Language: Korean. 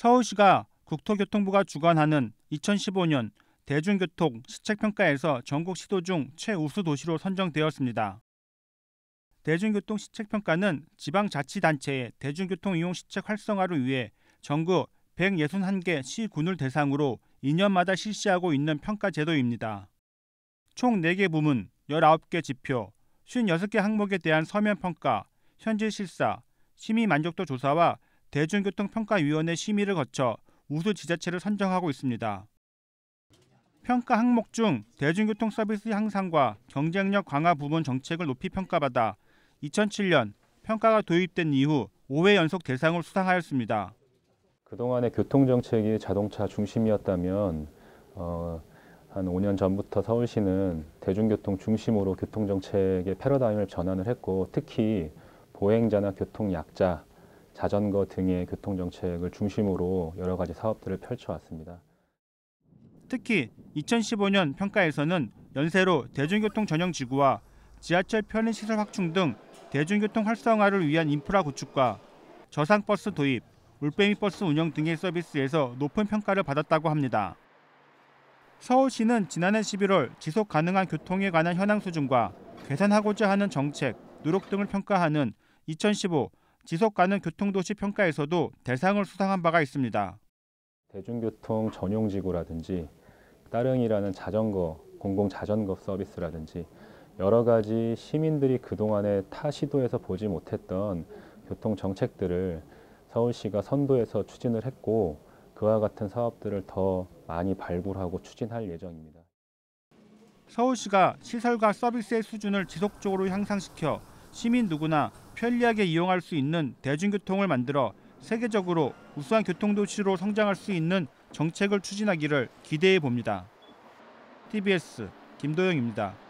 서울시가 국토교통부가 주관하는 2015년 대중교통 시책평가에서 전국 시도 중 최우수 도시로 선정되었습니다. 대중교통 시책평가는 지방자치단체의 대중교통 이용 시책 활성화를 위해 전국 161개 시군을 대상으로 2년마다 실시하고 있는 평가 제도입니다. 총 4개 부문, 19개 지표, 56개 항목에 대한 서면 평가, 현재 실사, 심의 만족도 조사와 대중교통평가위원회 심의를 거쳐 우수 지자체를 선정하고 있습니다. 평가 항목 중 대중교통 서비스 향상과 경쟁력 강화 부분 정책을 높이 평가받아 2007년 평가가 도입된 이후 5회 연속 대상을 수상하였습니다. 그동안의 교통정책이 자동차 중심이었다면 어, 한 5년 전부터 서울시는 대중교통 중심으로 교통정책의 패러다임을 전환을 했고 특히 보행자나 교통약자 자전거 등의 교통 정책을 중심으로 여러 가지 사업들을 펼쳐왔습니다. 특히 2015년 평가에서는 연세로 대중교통 전용 지구와 지하철 편의 시설 확충 등 대중교통 활성화를 위한 인프라 구축과 저상 버스 도입, 올빼미 버스 운영 등의 서비스에서 높은 평가를 받았다고 합니다. 서울시는 지난해 11월 지속 가능한 교통에 관한 현황 수준과 개선하고자 하는 정책, 노력 등을 평가하는 2015 지속 가능 교통도시 평가에서도 대상을 수상한 바가 있습니다. 대중교통 전용 지구라든지 따릉이라는 자전거 공공 자전거 서비스라든지 여러 가지 시민들이 그동안에 타 시도에서 보지 못했던 교통 정책들을 서울시가 선도해서 추진을 했고 그와 같은 사업들을 더 많이 발굴하고 추진할 예정입니다. 서울시가 시설과 서비스의 수준을 지속적으로 향상시켜 시민 누구나 편리하게 이용할 수 있는 대중교통을 만들어 세계적으로 우수한 교통도시로 성장할 수 있는 정책을 추진하기를 기대해 봅니다. TBS 김도영입니다.